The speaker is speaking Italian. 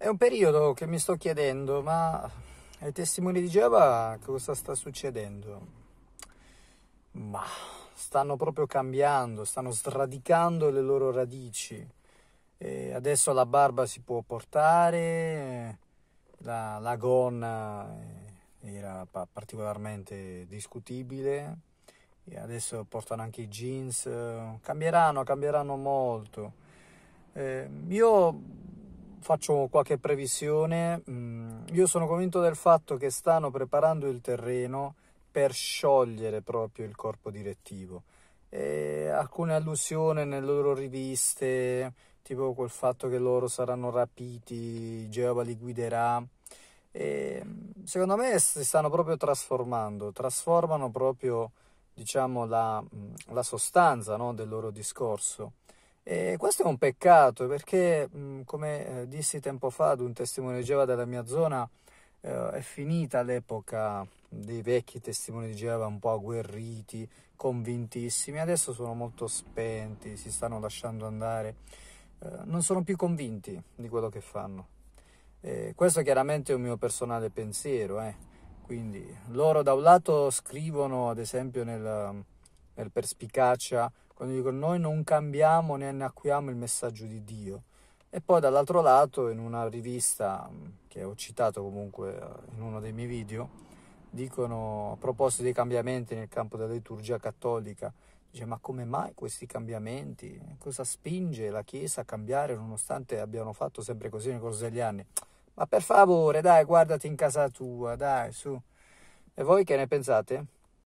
È un periodo che mi sto chiedendo, ma ai testimoni di Geova cosa sta succedendo? Ma stanno proprio cambiando, stanno sradicando le loro radici. E adesso la barba si può portare, la, la gonna eh, era particolarmente discutibile, e adesso portano anche i jeans, eh, cambieranno, cambieranno molto. Eh, io faccio qualche previsione. Mm, io sono convinto del fatto che stanno preparando il terreno per sciogliere proprio il corpo direttivo. E alcune allusioni nelle loro riviste, tipo col fatto che loro saranno rapiti, Geova li guiderà. E mm, secondo me si stanno proprio trasformando, trasformano proprio diciamo, la, mm, la sostanza no, del loro discorso. E questo è un peccato perché, mhmm, come eh, dissi tempo fa ad un testimone di Geova della mia zona, eh, è finita l'epoca dei vecchi testimoni di Geova un po' agguerriti, convintissimi, adesso sono molto spenti, si stanno lasciando andare, eh, non sono più convinti di quello che fanno. E questo chiaramente è un mio personale pensiero, eh. quindi loro da un lato scrivono, ad esempio nel, nel Perspicacia, quando dico noi non cambiamo né annacquiamo il messaggio di Dio. E poi dall'altro lato, in una rivista mm, che ho citato comunque eh, in uno dei miei video, dicono a proposito dei cambiamenti nel campo della liturgia cattolica, dice ma come mai questi cambiamenti? Cosa spinge la Chiesa a cambiare nonostante abbiano fatto sempre così nel corso degli anni? Ma per favore, dai, guardati in casa tua, dai, su. E voi che ne pensate?